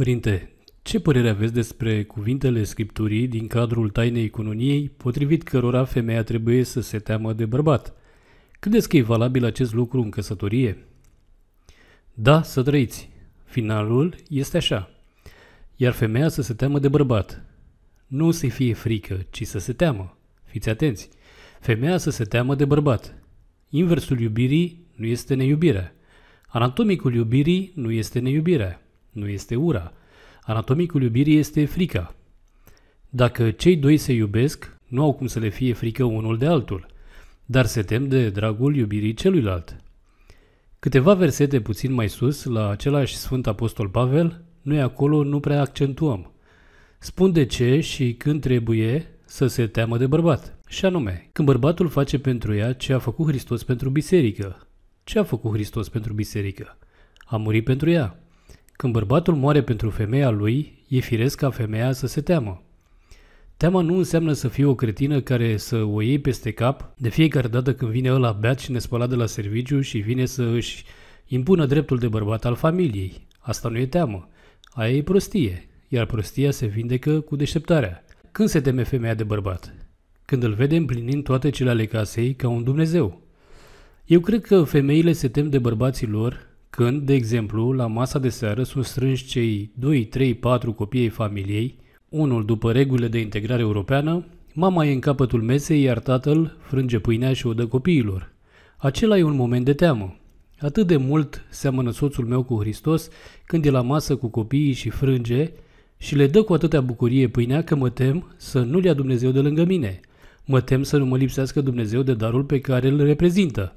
Părinte, ce părere aveți despre cuvintele Scripturii din cadrul tainei cununiei, potrivit cărora femeia trebuie să se teamă de bărbat? Credeți că e valabil acest lucru în căsătorie? Da, să trăiți. Finalul este așa. Iar femeia să se teamă de bărbat. Nu să fie frică, ci să se teamă. Fiți atenți. Femeia să se teamă de bărbat. Inversul iubirii nu este neiubirea. Anatomicul iubirii nu este neiubirea nu este ura. Anatomicul iubirii este frica. Dacă cei doi se iubesc, nu au cum să le fie frică unul de altul, dar se tem de dragul iubirii celuilalt. Câteva versete puțin mai sus, la același Sfânt Apostol Pavel, noi acolo nu prea accentuăm. Spun de ce și când trebuie să se teamă de bărbat. Și anume, când bărbatul face pentru ea ce a făcut Hristos pentru biserică. Ce a făcut Hristos pentru biserică? A murit pentru ea. Când bărbatul moare pentru femeia lui, e firesc ca femeia să se teamă. Teama nu înseamnă să fii o cretină care să o iei peste cap de fiecare dată când vine ăla beat și nespălat de la serviciu și vine să își impună dreptul de bărbat al familiei. Asta nu e teamă. Aia e prostie, iar prostia se vindecă cu deșteptarea. Când se teme femeia de bărbat? Când îl vede împlinind toate cele ale casei ca un Dumnezeu. Eu cred că femeile se tem de bărbații lor când, de exemplu, la masa de seară sunt strânși cei 2, 3, 4 ai familiei, unul după regulile de integrare europeană, mama e în capătul mesei, iar tatăl frânge pâinea și o dă copiilor. Acela e un moment de teamă. Atât de mult seamănă soțul meu cu Hristos când e la masă cu copiii și frânge și le dă cu atâtea bucurie pâinea că mă tem să nu l ia Dumnezeu de lângă mine. Mă tem să nu mă lipsească Dumnezeu de darul pe care îl reprezintă –